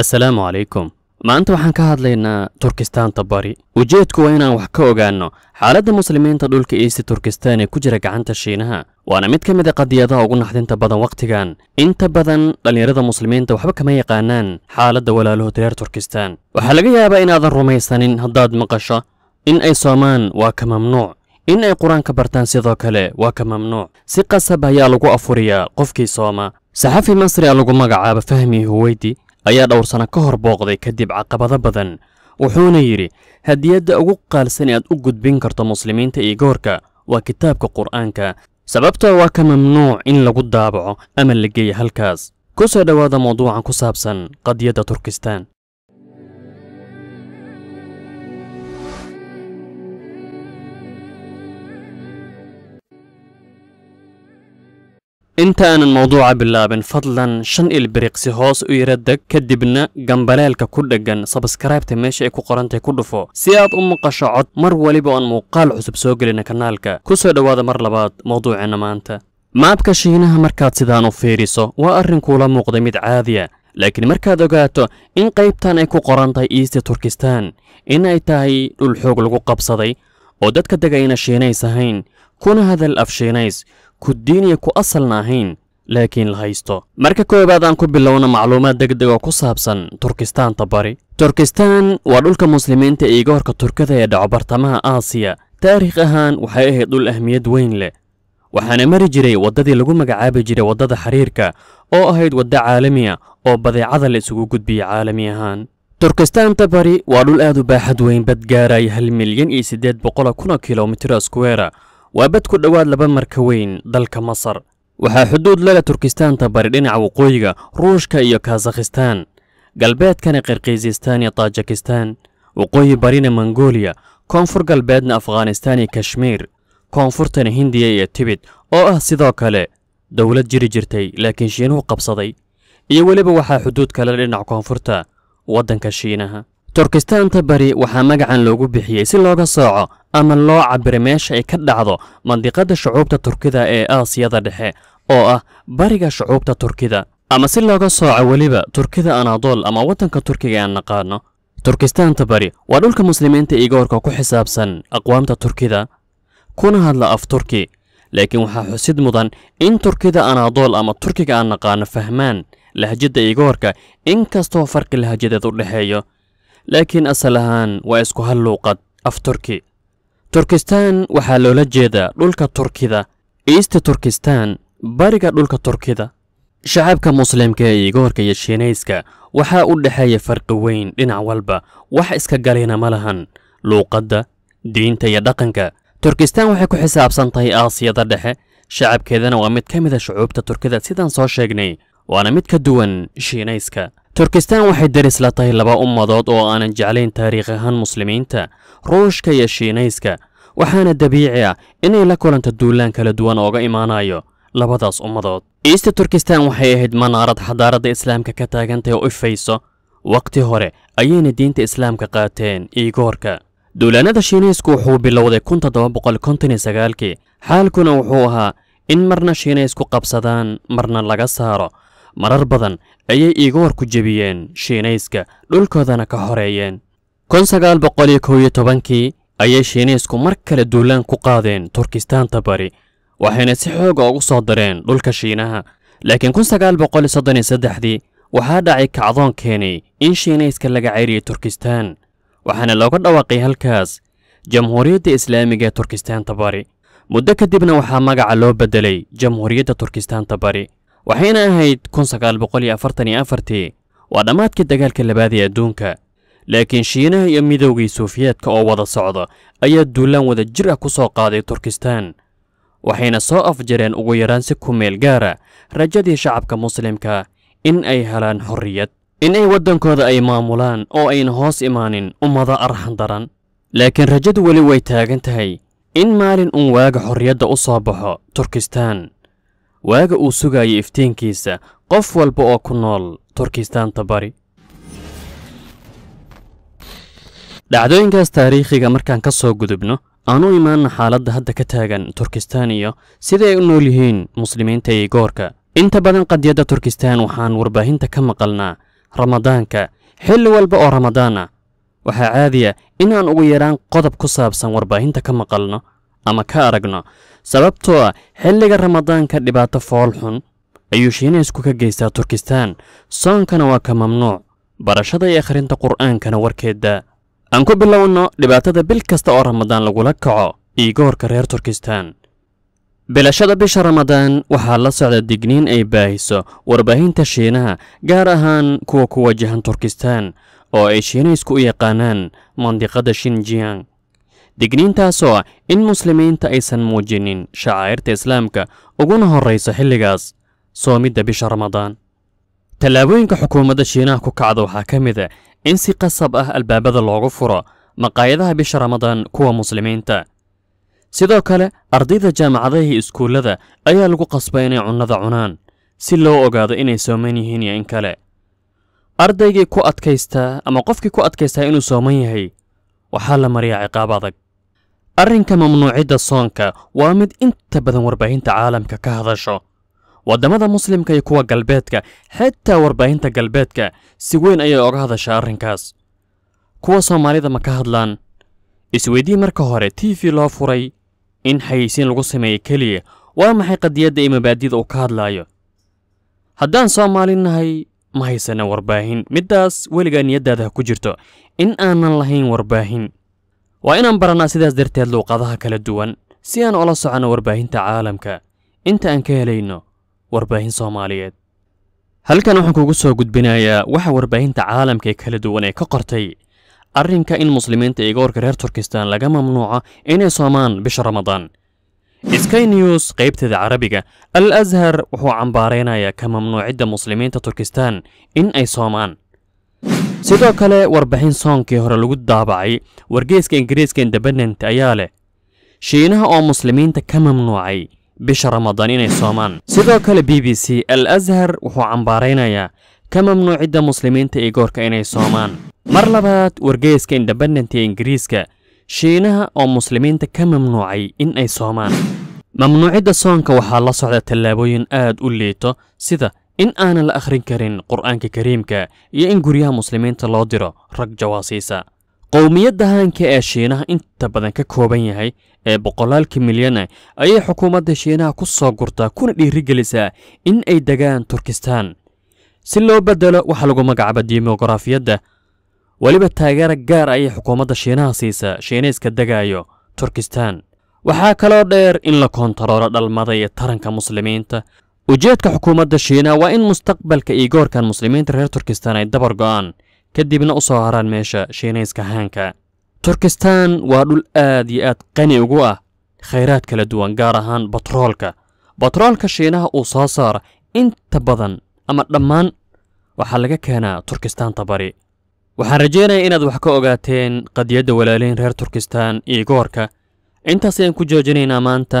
assalaamu calaykum maanta waxaan ka hadlaynaa turkistaanta bari ujeedku waa inaan wax ka ogaanno xaaladda muslimiinta dhulka iisi turkistaan ee ku jira gacanta shiinaha waana mid ka mid a ah qadiyadaha ugu naxdinta badan wakhtigan inta badan dhallinyarada muslimiinta waxba kama yaqaanaan xaaladda walaalahod reer turkistaan waxaa laga yaabaa inaadan rumaysanin haddaad maqasho in ay soomaan waa ka mamnuuc in ay qur-aanka bartaan sidoo kale waa ka mamnuuc si qasab ayaa lagu afuriyaa qofkii sooma saxafi masri a lagu magacaaba fahmi huweydi ayaa dhowr sano ka hor booqday kadib caqabado badan wuxuuna yidhi hadiyadda ugu qaalsan ee aad u gudbin karto muslimiinta iyo goorka waa kitaabka qur'aanka sababtoo ah waa ka mamnuuc in lagu daabaco ama la geeyo halkaas ku soo dhowaada mawduucan ku saabsan qadiyadda turkistan inta aanan mawduuca bilaabin fadlan shan ilbiriqsi hoos u iradeg kadibna gambaleelka ku dheggan sabskraybta meesha ay ku qorantay ku dhufo si aad u maqasho cod mar weliba oan muuqaal cusub soo gelina kanaalka ku soo dhowaada mar labaad mawduuceenna maanta maabka shiinaha markaad sidaan u fiiriso waa arrinkuula muuqday mid caadiya laakiin markaad ogaato in qaybtan ay ku qoran tahay iisti turkistan in ay tahay dhul xoog lagu qabsaday oo dadka degayna shiinays ahayn kuna hadal af shiinays ku diiniya ku asalna ahayn laakiin la haysto marka koowaad aan ku bilowna macluumaad deg deg oo ku saabsan turkistaanta bari turkistaan waa dhulka muslimiinta iyo goorka turkada ee dhaco bartamaha aasiya taariikh ahaan waxay ahayd dhul ahmiyad weyn leh waxaana mari jiray waddadii lagu magacaabi jiray waddada xiriirka oo ahayd waddo caalamiya ah oo badeecada la isugu gudbiyey caalami ahaan turkistaanta bari waa dhul aad u baaxad weyn bad gaaraya ah, hal milyan iyo siddeed boqolo kuna kilomitir skwera waa bad ku dhowaad laba marka weyn dalka masar waxaa xuduud lala turkistaanta bari dhinaca waqooyiga ruushka iyo kasakhistan galbeedkana kirkhisistaan iyo taajikistaan waqooyi barina mongoliya koonfur galbeedna afghanistaan iyo kashmiir koonfurtana hindiya iyo tibid oo ah sidoo kale dowlad jiri jirtay laakiin shiinuhu qabsaday iyo weliba waxaa xuduud kale dhinaca koonfurta waddanka shiinaha turkistaanta bari waxaa magacan loogu bixiyey si looga sooco ama loo cabira meesha ay ka dhacdo mandiqada shucuubta turkida ee aasiyada dhexe oo ah bariga shucuubta turkida ama si looga sooco weliba turkida anadool ama waddanka turkiga aan naqaano turkistaanta bari waa dhulka muslimiinta igoorka ku xisaabsan aqwaamta turkida kuna hadla af turki laakiin waxaa xusid mudan in turkida anadool ama turkiga aan naqaano fahmaan lahjadda igoorka inkastoo farqi lahjadeed u dhexeeyo laakiin asal ahaan waa isku hal luuqad af turki turkistan waxaa loola jeedaa dhulka turkida iista turkistan bariga dhulka turkida shacabka muslimka ee iga iyo shiinayska waxaa u dhexeeya farqi weyn dhinac walba wax iska galayna ma lahan luuqadda diinta iyo dhaqanka turkistan waxay ku xisaabsan tahay aasiyada dhexe shacabkeedana waa mid ka mid a ah shucuubta turkida sidaan soo sheegnay waana mid ka duwan shiinayska turkistan waxay daris la tahay laba ummadood oo aanan jeclayn taariikh ahaan muslimiinta ruushka iyo shiinayska waxaana dabiici ah inay la kulanto duulaan kala duwan ooga imaanayo labadaas ummadood iista turkistan waxay ahayd manaarad xadaaradda islaamka ka oo ifayso wakhti hore ayayna diinta islaamka qaateen iigoorka duulaannada shiinaysku wuxuu bilowday kii xaalkuna wuxuu ahaa in marna shiinaysku qabsadaan marna laga saaro marar badan ayay iiga ku jebiyeen shiinayska dhulkoodana ka horeeyeen kun sagaal boqol iyo kow iyo tobankii ayay shiinaysku mar kale duulaan ku qaadeen turkistaanta bari waxayna si xooga ah ugu soo dareen dhulka shiinaha laakiin kun sagaal boqol soddon iyo saddexdii waxaa dhacay kacdoon keenay in shiinayska laga ceyriyay turkistaan waxaana looga dhawaaqay halkaas jamhuuriyadda islaamiga ee turkistaanta bari muddo kadibna waxaa magaca loo beddelay jamhuuriyadda turkistaanta bari waxayna ahayd kun sagaal afartan iyo afartii waa dhammaadkii dagaalka labaad ee adduunka laakiin shiinaha iyo midowgii suufiyeedka oo wada socda ayaa duulaan wada jir ah ku soo qaaday turkistan waxayna soo afjareen ugu yaraan si ku meel gaara rajadii shacabka muslimka in ay helaan xorriyad in ay waddankooda ay maamulaan oo ayna hoos imaanin ummado arxan daran laakiin rajadu weli way taagan tahay in maalin uun waaga xorriyadda u soo baxo turkistan waaga uu sugayay iftiinkiisa qof walba oo ku nool turkistaanta bari dhacdooyinkaas taariikhiga markaan ka soo gudubno aan u imaanna xaaladda hadda ka taagan turkistaan iyo sida ay u nool yihiin muslimiinta iyo goorka inta badan qadyadda turkistaan waxaan warbaahinta ka maqalnaa ramadaanka xilli walba oo ramadaan ah waxaa caadiya inaan ugu yaraan qodob ku saabsan warbaahinta ka maqalno ama ka aragno sababtoo ah xilliga ramadaanka dhibaato fool xun ayuu shiinaysku ka geystaa turkistaan soonkana waa ka mamnuuc barashada iyo akhrinta qur'aankana warkeedda aan ku bilowno dhibaatada bil kasta oo ramadaan lagula kaco iigoorka reer turkistaan bilashada bisha ramadaan waxaa la socda digniin ay baahiso warbaahinta shiinaha gaar ahaan kuwa ku wajahan turkistaan oo ay shiinaysku u yaqaanaan mandiqada shinjiyang digniintaasoo ah in muslimiinta aysan muujinin shacaa'irta islaamka uguna horrayso xilligaas soomidda bisha ramadaan tallaabooyinka xukuumadda shiinaha ku kacda waxaa ka mid a in si qasab ah albaabada loogu furo maqaayadaha bisha ramadaan kuwa muslimiinta sidoo kale ardayda jaamacadaha iskuullada ayaa lagu qasbay inay cunnada cunaan si loo ogaado inay sooman yihiin iyo in kale ardaygii ku adkaystaa ama qofkii ku adkaystaa inuu sooman yahay waxaa la mariyaa ciqaab adag arrinka mamnuucidda soonka waa mid inta badan warbaahinta caalamka ka hadasho waddamada muslimka iyo kuwa galbeedka xitaa warbaahinta galbeedka si weyn ayay oga hadashaa arrinkaas kuwa soomaalida ma ka hadlaan isweydii marka hore t v loo furay in xayaysiin lagu sameeyey keliya waa maxay qadiyadda iyo mabaadida uu ka hadlaayo haddaan soomaali nahay ma haysana warbaahin middaas weligaa niyaddaada ha ku jirto in aanan lahayn warbaahin waa inaan barannaa sidaas darteed luuqadaha kala duwan si aan ula soconno warbaahinta caalamka inta aan ka helayno warbaahin soomaaliyeed halkan waxaan kugu soo gudbinayaa waxa warbaahinta caalamka ee kala duwan ee ka qortay arrinka in muslimiinta igoorka reer turkistan laga mamnuuco inay soomaan bisha ramadaan sky news qaybteeda carabiga al ashar wuxuu cambaaraynayaa ka mamnuucidda muslimiinta turkistan in ay soomaan sidoo kale warbixin soonkii hore lagu daabacay wargeyska ingiriiska indebendent ayaa leh shiinaha oo muslimiinta ka mamnuucay bisha ramadaan inay soomaan sidoo kale b b c al ashar wuxuu cambaaraynayaa ka mamnuucidda muslimiinta iyo goorka inay soomaan mar labaad wargeyska indebendent ee ingiriiska shiinaha oo muslimiinta ka mamnuucay in ay soomaan mamnuucidda soonka waxaa la socda tallaabooyin aad u liito sida in aanan la akhrin karin qur'aanka kariimka iyo in guryaha muslimiinta loo diro rag jawaasiisa qowmiyadda haanka ee shiinaha inta badan ka kooban yahay ee boqolaalka milyana eh ayay xukuumadda shiinaha ku soo gurtaa kuna dhiirigelisaa in ay degaan turkistaan si loo beddelo waxaa lagu magacaaba dimograafiyadda weliba taageera gaar ah ayay xukuumadda shiinaha siisa shiinayska degaayo turkistan waxaa kaloo dheer in la koontaroolo dhalmada iyo taranka muslimiinta ujeedka xukuumadda shiina waa in mustaqbalka iyo muslimiinta reer turkistaan ay dabar go'aan kadibna u soo haraan meesha shiinayska haanka turkistaan waa dhul aad iyo aad qani ugu ah khayraad kala duwan gaar ahaan batroolka batroolka shiinaha uu soo saara inta badan ama dhammaan waxaa laga keenaa turkistaanta bari waxaan rajaynayaa inaad wax ka ogaateen qadiyadda walaaleyn reer turkistaan iyo goorka intaas ayaan ku joojinaynaa maanta